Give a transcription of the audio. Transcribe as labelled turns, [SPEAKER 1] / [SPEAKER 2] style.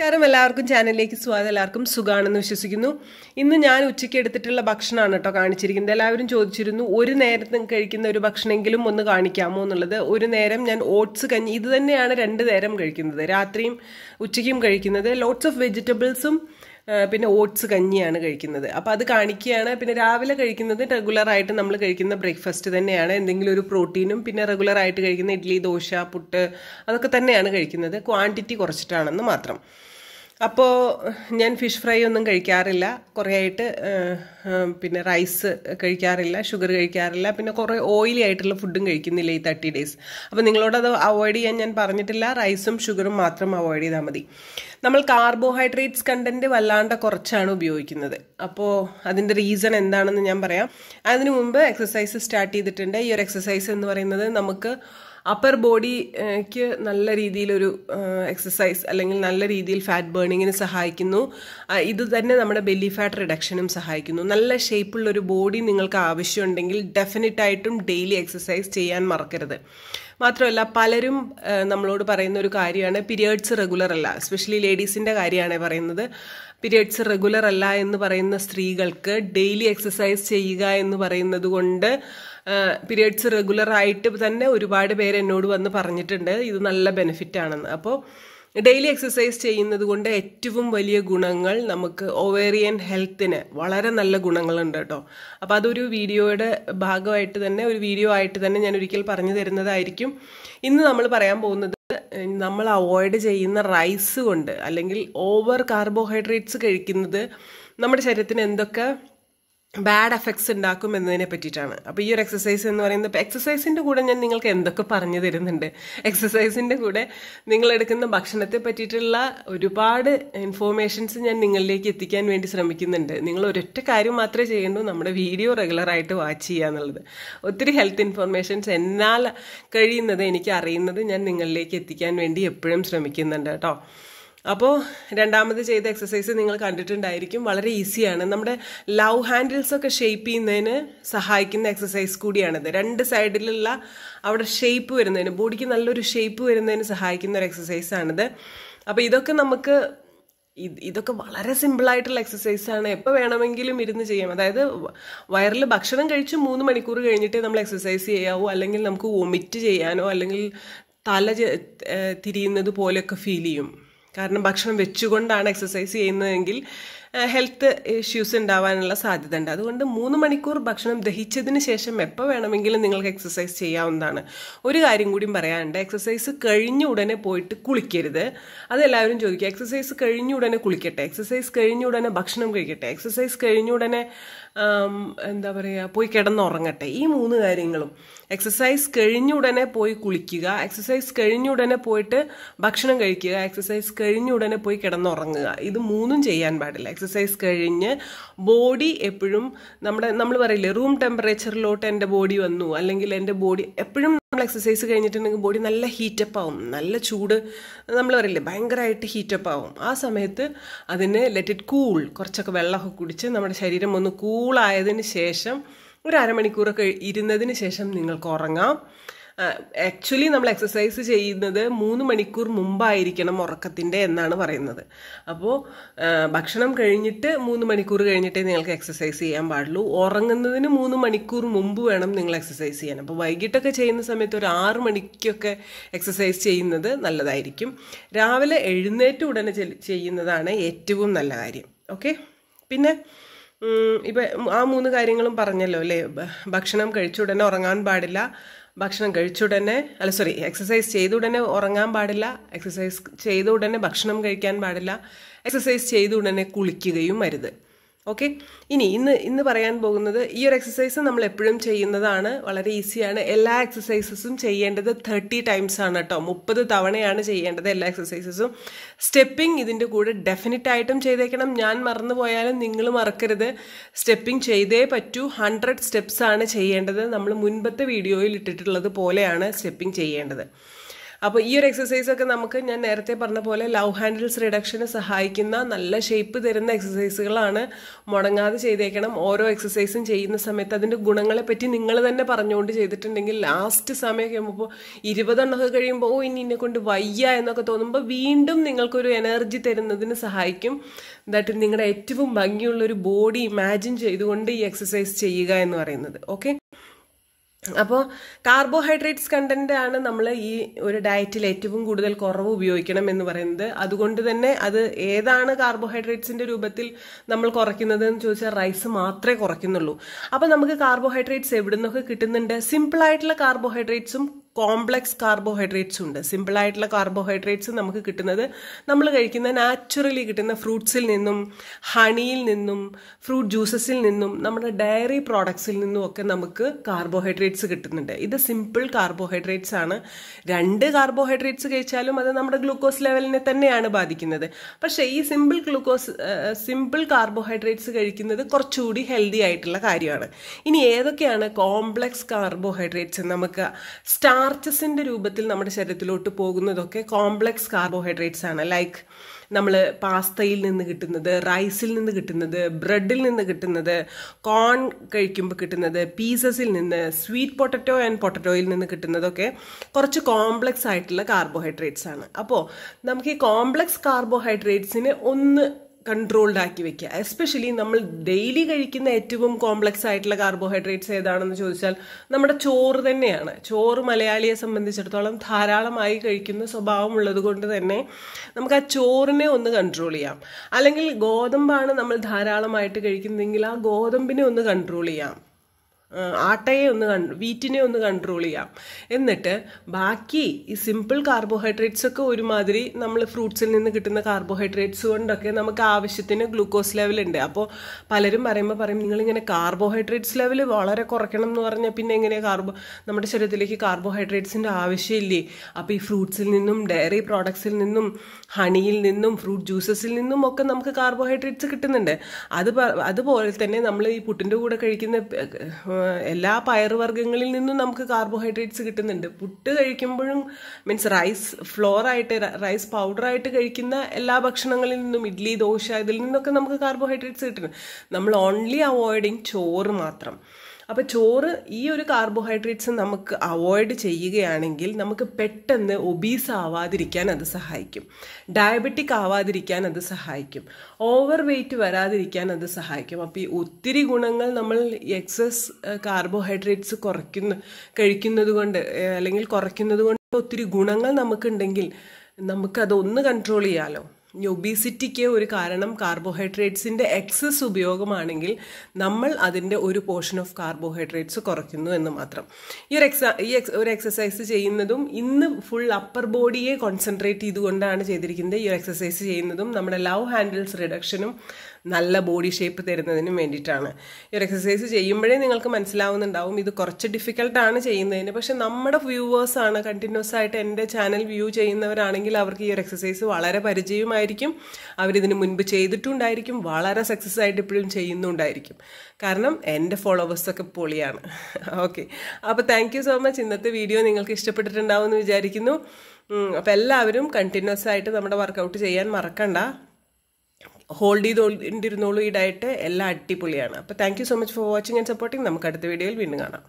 [SPEAKER 1] നമസ്കാരം എല്ലാവർക്കും ചാനലിലേക്ക് സ്വാഗതം എല്ലാവർക്കും സുഖമാണെന്ന് വിശ്വസിക്കുന്നു ഇന്ന് ഞാൻ ഉച്ചയ്ക്ക് എടുത്തിട്ടുള്ള ഭക്ഷണമാണ് കേട്ടോ കാണിച്ചിരിക്കുന്നത് എല്ലാവരും ചോദിച്ചിരുന്നു ഒരു നേരം കഴിക്കുന്ന ഒരു ഭക്ഷണമെങ്കിലും ഒന്ന് കാണിക്കാമോ എന്നുള്ളത് ഒരു നേരം ഞാൻ ഓട്സ് കഞ്ഞി ഇത് തന്നെയാണ് രണ്ട് നേരം കഴിക്കുന്നത് രാത്രിയും ഉച്ചയ്ക്കും കഴിക്കുന്നത് ലോട്ട്സ് ഓഫ് വെജിറ്റബിൾസും പിന്നെ ഓട്സ് കഞ്ഞിയാണ് കഴിക്കുന്നത് അപ്പോൾ അത് കാണിക്കുകയാണ് പിന്നെ രാവിലെ കഴിക്കുന്നത് റെഗുലറായിട്ട് നമ്മൾ കഴിക്കുന്ന ബ്രേക്ക്ഫാസ്റ്റ് തന്നെയാണ് എന്തെങ്കിലും ഒരു പ്രോട്ടീനും പിന്നെ റെഗുലറായിട്ട് കഴിക്കുന്ന ഇഡ്ഡലി ദോശ പുട്ട് അതൊക്കെ തന്നെയാണ് കഴിക്കുന്നത് ക്വാണ്ടിറ്റി കുറച്ചിട്ടാണെന്ന് മാത്രം അപ്പോൾ ഞാൻ ഫിഷ് ഫ്രൈ ഒന്നും കഴിക്കാറില്ല കുറേ ആയിട്ട് പിന്നെ റൈസ് കഴിക്കാറില്ല ഷുഗർ കഴിക്കാറില്ല പിന്നെ കുറേ ഓയിലി ആയിട്ടുള്ള ഫുഡും കഴിക്കുന്നില്ല ഈ തേർട്ടി ഡേയ്സ് അപ്പോൾ നിങ്ങളോടത് അവോയ്ഡ് ചെയ്യാൻ ഞാൻ പറഞ്ഞിട്ടില്ല റൈസും ഷുഗറും മാത്രം അവോയ്ഡ് ചെയ്താൽ മതി നമ്മൾ കാർബോഹൈഡ്രേറ്റ്സ് കണ്ടൻറ്റ് വല്ലാണ്ട് കുറച്ചാണ് ഉപയോഗിക്കുന്നത് അപ്പോൾ അതിൻ്റെ റീസൺ എന്താണെന്ന് ഞാൻ പറയാം അതിനു മുമ്പ് എക്സസൈസ് സ്റ്റാർട്ട് ചെയ്തിട്ടുണ്ട് ഈ ഒരു എക്സസൈസ് എന്ന് പറയുന്നത് നമുക്ക് അപ്പർ ബോഡിക്ക് നല്ല രീതിയിലൊരു എക്സസൈസ് അല്ലെങ്കിൽ നല്ല രീതിയിൽ ഫാറ്റ് ബേണിങ്ങിന് സഹായിക്കുന്നു ഇത് തന്നെ നമ്മുടെ ബെല്ലി ഫാറ്റ് റിഡക്ഷനും സഹായിക്കുന്നു നല്ല ഷേപ്പുള്ള ഒരു ബോഡി നിങ്ങൾക്ക് ആവശ്യമുണ്ടെങ്കിൽ ഡെഫിനറ്റായിട്ടും ഡെയിലി എക്സസൈസ് ചെയ്യാൻ മറക്കരുത് മാത്രമല്ല പലരും നമ്മളോട് പറയുന്ന ഒരു കാര്യമാണ് പീരിയഡ്സ് റെഗുലർ അല്ല എസ്പെഷ്യലി ലേഡീസിൻ്റെ കാര്യമാണ് പറയുന്നത് പീരിയഡ്സ് റെഗുലർ അല്ല എന്ന് പറയുന്ന സ്ത്രീകൾക്ക് ഡെയിലി എക്സസൈസ് ചെയ്യുക എന്ന് പറയുന്നത് കൊണ്ട് പീരിയഡ്സ് റെഗുലർ ആയിട്ട് തന്നെ ഒരുപാട് പേര് എന്നോട് വന്ന് പറഞ്ഞിട്ടുണ്ട് ഇത് നല്ല ബെനിഫിറ്റ് ആണെന്ന് അപ്പോൾ ഡെയിലി എക്സസൈസ് ചെയ്യുന്നത് കൊണ്ട് ഏറ്റവും വലിയ ഗുണങ്ങൾ നമുക്ക് ഒവേറിയൻ ഹെൽത്തിന് വളരെ നല്ല ഗുണങ്ങളുണ്ട് കേട്ടോ അപ്പോൾ അതൊരു വീഡിയോയുടെ ഭാഗമായിട്ട് തന്നെ ഒരു വീഡിയോ ആയിട്ട് തന്നെ ഞാൻ ഒരിക്കൽ പറഞ്ഞു തരുന്നതായിരിക്കും ഇന്ന് നമ്മൾ പറയാൻ പോകുന്നത് നമ്മൾ അവോയ്ഡ് ചെയ്യുന്ന റൈസ് കൊണ്ട് അല്ലെങ്കിൽ ഓവർ കാർബോഹൈഡ്രേറ്റ്സ് കഴിക്കുന്നത് നമ്മുടെ ശരീരത്തിന് എന്തൊക്കെ ബാഡ് എഫക്ട്സ് ഉണ്ടാക്കും എന്നതിനെ പറ്റിയിട്ടാണ് അപ്പോൾ ഈ ഒരു എക്സസൈസ് എന്ന് പറയുന്നത് എക്സസൈസിൻ്റെ കൂടെ ഞാൻ നിങ്ങൾക്ക് എന്തൊക്കെ പറഞ്ഞു തരുന്നുണ്ട് എക്സസൈസിൻ്റെ കൂടെ നിങ്ങൾ എടുക്കുന്ന ഭക്ഷണത്തെ പറ്റിയിട്ടുള്ള ഒരുപാട് ഇൻഫോർമേഷൻസ് ഞാൻ നിങ്ങളിലേക്ക് എത്തിക്കാൻ വേണ്ടി ശ്രമിക്കുന്നുണ്ട് നിങ്ങൾ ഒരൊറ്റ കാര്യം മാത്രമേ ചെയ്യേണ്ടൂ നമ്മുടെ വീഡിയോ റെഗുലറായിട്ട് വാച്ച് ചെയ്യുക എന്നുള്ളത് ഒത്തിരി ഹെൽത്ത് ഇൻഫർമേഷൻസ് എന്നാൽ കഴിയുന്നത് എനിക്ക് അറിയുന്നത് ഞാൻ നിങ്ങളിലേക്ക് എത്തിക്കാൻ വേണ്ടി എപ്പോഴും ശ്രമിക്കുന്നുണ്ട് കേട്ടോ അപ്പോൾ രണ്ടാമത് ചെയ്ത എക്സസൈസ് നിങ്ങൾ കണ്ടിട്ടുണ്ടായിരിക്കും വളരെ ഈസിയാണ് നമ്മുടെ ലവ് ഹാൻഡിൽസ് ഒക്കെ ഷേപ്പ് ചെയ്യുന്നതിന് സഹായിക്കുന്ന എക്സസൈസ് കൂടിയാണിത് രണ്ട് സൈഡിലുള്ള അവിടെ ഷേപ്പ് വരുന്നതിന് ബോഡിക്ക് നല്ലൊരു ഷേപ്പ് വരുന്നതിന് സഹായിക്കുന്ന ഒരു എക്സസൈസാണിത് അപ്പോൾ ഇതൊക്കെ നമുക്ക് ഇതൊക്കെ വളരെ സിമ്പിളായിട്ടുള്ള എക്സസൈസാണ് എപ്പോൾ വേണമെങ്കിലും ഇരുന്ന് ചെയ്യാം അതായത് വയറിൽ ഭക്ഷണം കഴിച്ച് മൂന്ന് മണിക്കൂർ കഴിഞ്ഞിട്ട് നമ്മൾ എക്സസൈസ് ചെയ്യാവോ അല്ലെങ്കിൽ നമുക്ക് വൊമിറ്റ് ചെയ്യാനോ അല്ലെങ്കിൽ തല തിരിയുന്നത് പോലെയൊക്കെ ഫീൽ ചെയ്യും കാരണം ഭക്ഷണം വെച്ചുകൊണ്ടാണ് എക്സസൈസ് ചെയ്യുന്നതെങ്കിൽ ഹെൽത്ത് ഇഷ്യൂസ് ഉണ്ടാവാനുള്ള സാധ്യത ഉണ്ട് അതുകൊണ്ട് മൂന്ന് മണിക്കൂർ ഭക്ഷണം ദഹിച്ചതിന് ശേഷം എപ്പോൾ വേണമെങ്കിലും നിങ്ങൾക്ക് എക്സസൈസ് ചെയ്യാവുന്നതാണ് ഒരു കാര്യം കൂടിയും പറയാനുണ്ട് എക്സസൈസ് കഴിഞ്ഞ ഉടനെ പോയിട്ട് കുളിക്കരുത് അതെല്ലാവരും ചോദിക്കുക എക്സസൈസ് കഴിഞ്ഞ ഉടനെ കുളിക്കട്ടെ എക്സസൈസ് കഴിഞ്ഞ ഉടനെ ഭക്ഷണം കഴിക്കട്ടെ എക്സസൈസ് കഴിഞ്ഞ ഉടനെ എന്താ പറയുക പോയി കിടന്നുറങ്ങട്ടെ ഈ മൂന്ന് കാര്യങ്ങളും എക്സസൈസ് കഴിഞ്ഞ ഉടനെ പോയി കുളിക്കുക എക്സസൈസ് കഴിഞ്ഞ ഉടനെ പോയിട്ട് ഭക്ഷണം കഴിക്കുക എക്സസൈസ് കഴിഞ്ഞ ഉടനെ പോയി കിടന്നുറങ്ങുക ഇത് മൂന്നും ചെയ്യാൻ പാടില്ല എക്സസൈസ് കഴിഞ്ഞ് ബോഡി എപ്പോഴും നമ്മുടെ നമ്മൾ പറയില്ലേ റൂം ടെമ്പറേച്ചറിലോട്ട് എൻ്റെ ബോഡി വന്നു അല്ലെങ്കിൽ എൻ്റെ ബോഡി എപ്പോഴും നമ്മൾ എക്സസൈസ് കഴിഞ്ഞിട്ടുണ്ടെങ്കിൽ ബോഡി നല്ല ഹീറ്റപ്പ് ആവും നല്ല ചൂട് നമ്മൾ പറയില്ലേ ഭയങ്കരമായിട്ട് ഹീറ്റപ്പ് ആവും ആ സമയത്ത് അതിന് ലെറ്റ് ഇറ്റ് കൂൾ കുറച്ചൊക്കെ വെള്ളമൊക്കെ കുടിച്ച് നമ്മുടെ ശരീരം ഒന്ന് കൂളായതിന് ശേഷം ഒരു അരമണിക്കൂറൊക്കെ ഇരുന്നതിന് ശേഷം നിങ്ങൾക്ക് ഉറങ്ങാം ആക്ച്വലി നമ്മൾ എക്സസൈസ് ചെയ്യുന്നത് മൂന്ന് മണിക്കൂർ മുമ്പായിരിക്കണം ഉറക്കത്തിൻ്റെ എന്നാണ് പറയുന്നത് അപ്പോൾ ഭക്ഷണം കഴിഞ്ഞിട്ട് മൂന്ന് മണിക്കൂർ കഴിഞ്ഞിട്ടേ നിങ്ങൾക്ക് എക്സസൈസ് ചെയ്യാൻ പാടുള്ളൂ ഉറങ്ങുന്നതിന് മൂന്ന് മണിക്കൂർ മുമ്പ് വേണം നിങ്ങൾ എക്സസൈസ് ചെയ്യാൻ അപ്പോൾ വൈകിട്ടൊക്കെ ചെയ്യുന്ന സമയത്ത് ഒരു ആറ് മണിക്കൊക്കെ എക്സസൈസ് ചെയ്യുന്നത് നല്ലതായിരിക്കും രാവിലെ എഴുന്നേറ്റ് ഉടനെ ചെയ്യുന്നതാണ് ഏറ്റവും നല്ല കാര്യം ഓക്കെ പിന്നെ ഇപ്പം ആ മൂന്ന് കാര്യങ്ങളും പറഞ്ഞല്ലോ അല്ലേ ഭക്ഷണം കഴിച്ച ഉടനെ ഉറങ്ങാൻ പാടില്ല ഭക്ഷണം കഴിച്ച ഉടനെ അല്ല സോറി എക്സസൈസ് ചെയ്ത ഉടനെ ഉറങ്ങാൻ പാടില്ല എക്സസൈസ് ചെയ്ത ഉടനെ ഭക്ഷണം കഴിക്കാൻ പാടില്ല എക്സസൈസ് ചെയ്ത ഉടനെ കുളിക്കുകയും അരുത് ഓക്കെ ഇനി ഇന്ന് ഇന്ന് പറയാൻ പോകുന്നത് ഈ ഒരു എക്സസൈസ് നമ്മൾ എപ്പോഴും ചെയ്യുന്നതാണ് വളരെ ഈസിയാണ് എല്ലാ എക്സസൈസസും ചെയ്യേണ്ടത് തേർട്ടി ടൈംസ് ആണ് കേട്ടോ മുപ്പത് തവണയാണ് ചെയ്യേണ്ടത് എല്ലാ എക്സസൈസസും സ്റ്റെപ്പിംഗ് ഇതിൻ്റെ കൂടെ ഡെഫിനറ്റ് ആയിട്ടും ചെയ്തേക്കണം ഞാൻ മറന്നു പോയാലും നിങ്ങൾ മറക്കരുത് സ്റ്റെപ്പിംഗ് ചെയ്തേ പറ്റൂ ഹൺഡ്രഡ് സ്റ്റെപ്സ് ആണ് ചെയ്യേണ്ടത് നമ്മൾ മുൻപത്തെ വീഡിയോയിൽ ഇട്ടിട്ടുള്ളത് പോലെയാണ് സ്റ്റെപ്പിംഗ് ചെയ്യേണ്ടത് അപ്പോൾ ഈ ഒരു എക്സസൈസ് ഒക്കെ നമുക്ക് ഞാൻ നേരത്തെ പറഞ്ഞ പോലെ ലവ് ഹാൻഡിൽസ് റിഡക്ഷന് സഹായിക്കുന്ന നല്ല ഷേപ്പ് തരുന്ന എക്സസൈസുകളാണ് മുടങ്ങാതെ ചെയ്തേക്കണം ഓരോ എക്സസൈസും ചെയ്യുന്ന സമയത്ത് അതിൻ്റെ ഗുണങ്ങളെ പറ്റി നിങ്ങൾ തന്നെ പറഞ്ഞുകൊണ്ട് ചെയ്തിട്ടുണ്ടെങ്കിൽ ലാസ്റ്റ് സമയമൊക്കെ ആകുമ്പോൾ ഇരുപതെണ്ണമൊക്കെ കഴിയുമ്പോൾ ഓ ഇനി കൊണ്ട് വയ്യ എന്നൊക്കെ തോന്നുമ്പോൾ വീണ്ടും നിങ്ങൾക്കൊരു എനർജി തരുന്നതിന് സഹായിക്കും ദാറ്റ് നിങ്ങളുടെ ഏറ്റവും ഭംഗിയുള്ളൊരു ബോഡി ഇമാജിൻ ചെയ്തുകൊണ്ട് ഈ എക്സസൈസ് ചെയ്യുക എന്ന് പറയുന്നത് ഓക്കെ അപ്പോൾ കാർബോഹൈഡ്രേറ്റ്സ് കണ്ടന്റ് ആണ് നമ്മൾ ഈ ഒരു ഡയറ്റിൽ ഏറ്റവും കൂടുതൽ കുറവ് ഉപയോഗിക്കണം എന്ന് പറയുന്നത് അതുകൊണ്ട് തന്നെ അത് ഏതാണ് കാർബോഹൈഡ്രേറ്റ്സിന്റെ രൂപത്തിൽ നമ്മൾ കുറയ്ക്കുന്നത് എന്ന് ചോദിച്ചാൽ റൈസ് മാത്രമേ കുറയ്ക്കുന്നുള്ളൂ അപ്പോൾ നമുക്ക് കാർബോഹൈഡ്രേറ്റ്സ് എവിടെ നിന്നൊക്കെ കിട്ടുന്നുണ്ട് സിമ്പിൾ ആയിട്ടുള്ള കാർബോഹൈഡ്രേറ്റ്സും കോംപ്ലക്സ് കാർബോഹൈഡ്രേറ്റ്സ് ഉണ്ട് സിമ്പിളായിട്ടുള്ള കാർബോഹൈഡ്രേറ്റ്സ് നമുക്ക് കിട്ടുന്നത് നമ്മൾ കഴിക്കുന്ന നാച്ചുറലി കിട്ടുന്ന ഫ്രൂട്ട്സിൽ നിന്നും ഹണിയിൽ നിന്നും ഫ്രൂട്ട് ജ്യൂസസിൽ നിന്നും നമ്മുടെ ഡയറി പ്രോഡക്ട്സിൽ നിന്നും ഒക്കെ നമുക്ക് കാർബോഹൈഡ്രേറ്റ്സ് കിട്ടുന്നുണ്ട് ഇത് സിമ്പിൾ കാർബോഹൈഡ്രേറ്റ്സ് ആണ് രണ്ട് കാർബോഹൈഡ്രേറ്റ്സ് കഴിച്ചാലും അത് നമ്മുടെ ഗ്ലൂക്കോസ് ലെവലിനെ തന്നെയാണ് ബാധിക്കുന്നത് പക്ഷേ ഈ സിമ്പിൾ ഗ്ലൂക്കോസ് സിമ്പിൾ കാർബോഹൈഡ്രേറ്റ്സ് കഴിക്കുന്നത് കുറച്ചുകൂടി ഹെൽത്തി ആയിട്ടുള്ള കാര്യമാണ് ഇനി ഏതൊക്കെയാണ് കോംപ്ലക്സ് കാർബോഹൈഡ്രേറ്റ്സ് നമുക്ക് സ്റ്റാർ സ്റ്റാർച്ചസിൻ്റെ രൂപത്തിൽ നമ്മുടെ ശരീരത്തിലോട്ട് പോകുന്നതൊക്കെ കോംപ്ലക്സ് കാർബോഹൈഡ്രേറ്റ്സ് ആണ് ലൈക്ക് നമ്മൾ പാസ്തയിൽ നിന്ന് കിട്ടുന്നത് റൈസിൽ നിന്ന് കിട്ടുന്നത് ബ്രെഡിൽ നിന്ന് കിട്ടുന്നത് കോൺ കഴിക്കുമ്പോൾ കിട്ടുന്നത് പീസസിൽ നിന്ന് സ്വീറ്റ് പൊട്ടറ്റോ ആൻഡ് പൊട്ടറ്റോയിൽ നിന്ന് കിട്ടുന്നതൊക്കെ കുറച്ച് കോംപ്ലക്സ് ആയിട്ടുള്ള കാർബോഹൈഡ്രേറ്റ്സ് ആണ് അപ്പോൾ നമുക്ക് ഈ കോംപ്ലക്സ് കാർബോഹൈഡ്രേറ്റ്സിന് ഒന്ന് കൺട്രോൾഡ് ആക്കി വെക്കുക എസ്പെഷ്യലി നമ്മൾ ഡെയിലി കഴിക്കുന്ന ഏറ്റവും കോംപ്ലക്സ് ആയിട്ടുള്ള കാർബോഹൈഡ്രേറ്റ്സ് ഏതാണെന്ന് ചോദിച്ചാൽ നമ്മുടെ ചോറ് തന്നെയാണ് ചോറ് മലയാളിയെ സംബന്ധിച്ചിടത്തോളം ധാരാളമായി കഴിക്കുന്ന സ്വഭാവമുള്ളത് കൊണ്ട് തന്നെ നമുക്ക് ആ ചോറിനെ ഒന്ന് കൺട്രോൾ ചെയ്യാം അല്ലെങ്കിൽ ഗോതമ്പാണ് നമ്മൾ ധാരാളമായിട്ട് കഴിക്കുന്നതെങ്കിൽ ആ ഗോതമ്പിനെ ഒന്ന് കൺട്രോൾ ചെയ്യാം ആട്ടയെ ഒന്ന് കൺ വീറ്റിനെ ഒന്ന് കൺട്രോൾ ചെയ്യാം എന്നിട്ട് ബാക്കി ഈ സിമ്പിൾ കാർബോഹൈഡ്രേറ്റ്സ് ഒക്കെ ഒരുമാതിരി നമ്മൾ ഫ്രൂട്ട്സിൽ നിന്ന് കിട്ടുന്ന കാർബോഹൈഡ്രേറ്റ്സ് കൊണ്ടൊക്കെ നമുക്ക് ആവശ്യത്തിന് ഗ്ലൂക്കോസ് ലെവൽ ഉണ്ട് അപ്പോൾ പലരും പറയുമ്പോൾ പറയും നിങ്ങളിങ്ങനെ കാർബോഹൈഡ്രേറ്റ്സ് ലെവൽ വളരെ കുറയ്ക്കണം എന്ന് പറഞ്ഞാൽ പിന്നെ എങ്ങനെയാണ് കാർബോ നമ്മുടെ ശരീരത്തിലേക്ക് കാർബോഹൈഡ്രേറ്റ്സിൻ്റെ ആവശ്യമില്ലേ അപ്പോൾ ഈ ഫ്രൂട്ട്സിൽ നിന്നും ഡയറി പ്രോഡക്ട്സിൽ നിന്നും ഹണിയിൽ നിന്നും ഫ്രൂട്ട് ജ്യൂസസിൽ നിന്നും ഒക്കെ നമുക്ക് കാർബോഹൈഡ്രേറ്റ്സ് കിട്ടുന്നുണ്ട് അത് അതുപോലെ തന്നെ നമ്മൾ ഈ പുട്ടിൻ്റെ കൂടെ കഴിക്കുന്ന എല്ലാ പയറുവർഗ്ഗങ്ങളിൽ നിന്നും നമുക്ക് കാർബോഹൈഡ്രേറ്റ്സ് കിട്ടുന്നുണ്ട് പുട്ട് കഴിക്കുമ്പോഴും മീൻസ് റൈസ് ഫ്ലോറായിട്ട് റൈസ് പൗഡറായിട്ട് കഴിക്കുന്ന എല്ലാ ഭക്ഷണങ്ങളിൽ നിന്നും ഇഡ്ഡലി ദോശ ഇതിൽ നിന്നൊക്കെ നമുക്ക് കാർബോഹൈഡ്രേറ്റ്സ് കിട്ടുന്നു നമ്മൾ ഓൺലി അവോയ്ഡിങ് ചോറ് മാത്രം അപ്പോൾ ചോറ് ഈ ഒരു കാർബോഹൈഡ്രേറ്റ്സ് നമുക്ക് അവോയ്ഡ് ചെയ്യുകയാണെങ്കിൽ നമുക്ക് പെട്ടെന്ന് ഒബീസ് ആവാതിരിക്കാൻ അത് സഹായിക്കും ഡയബറ്റിക് ആവാതിരിക്കാൻ അത് സഹായിക്കും ഓവർ വെയിറ്റ് വരാതിരിക്കാൻ അത് സഹായിക്കും അപ്പോൾ ഈ ഒത്തിരി ഗുണങ്ങൾ നമ്മൾ എക്സസ് കാർബോഹൈഡ്രേറ്റ്സ് കുറയ്ക്കുന്നു കഴിക്കുന്നത് കൊണ്ട് അല്ലെങ്കിൽ കുറയ്ക്കുന്നത് കൊണ്ട് ഒത്തിരി ഗുണങ്ങൾ നമുക്കുണ്ടെങ്കിൽ നമുക്കതൊന്ന് കൺട്രോൾ ചെയ്യാമല്ലോ ഒബീസിറ്റിക്ക് ഒരു കാരണം കാർബോഹൈഡ്രേറ്റ്സിൻ്റെ എക്സസ് ഉപയോഗമാണെങ്കിൽ നമ്മൾ അതിൻ്റെ ഒരു പോർഷൻ ഓഫ് കാർബോഹൈഡ്രേറ്റ്സ് കുറയ്ക്കുന്നു എന്ന് മാത്രം ഈ ഒരു എക്സ ഈ ഒരു എക്സസൈസ് ചെയ്യുന്നതും ഇന്ന് ഫുൾ അപ്പർ ബോഡിയെ കോൺസെൻട്രേറ്റ് ചെയ്തുകൊണ്ടാണ് ചെയ്തിരിക്കുന്നത് ഈ ഒരു എക്സസൈസ് ചെയ്യുന്നതും നമ്മുടെ ലവ് ഹാൻഡിൽസ് റിഡക്ഷനും നല്ല ബോഡി ഷേപ്പ് തരുന്നതിനും വേണ്ടിയിട്ടാണ് ഈ ഒരു എക്സസൈസ് ചെയ്യുമ്പോഴേ നിങ്ങൾക്ക് മനസ്സിലാവുന്നുണ്ടാവും ഇത് കുറച്ച് ഡിഫിക്കൽട്ടാണ് ചെയ്യുന്നതിന് പക്ഷെ നമ്മുടെ വ്യൂവേഴ്സാണ് കണ്ടിന്യൂസ് ആയിട്ട് എൻ്റെ ചാനൽ വ്യൂ ചെയ്യുന്നവരാണെങ്കിൽ അവർക്ക് ഈ ഒരു എക്സസൈസ് വളരെ പരിചയമായിരിക്കും അവരിതിന് മുൻപ് ചെയ്തിട്ടുണ്ടായിരിക്കും വളരെ സക്സസ് ആയിട്ട് ഇപ്പോഴും ചെയ്യുന്നുണ്ടായിരിക്കും കാരണം എൻ്റെ ഫോളോവേഴ്സൊക്കെ പൊളിയാണ് ഓക്കെ അപ്പോൾ താങ്ക് സോ മച്ച് ഇന്നത്തെ വീഡിയോ നിങ്ങൾക്ക് ഇഷ്ടപ്പെട്ടിട്ടുണ്ടാവും എന്ന് വിചാരിക്കുന്നു അപ്പോൾ എല്ലാവരും കണ്ടിന്യൂസ് ആയിട്ട് നമ്മുടെ വർക്കൗട്ട് ചെയ്യാൻ മറക്കണ്ട ഹോൾഡ് ചെയ്തുകൊണ്ടിരുന്നോളൂ ഈ ഡയറ്റ് എല്ലാം അടിപൊളിയാണ് അപ്പോൾ thank you so much for watching and supporting നമുക്ക് അടുത്ത വീഡിയോയിൽ വീണ്ടും കാണാം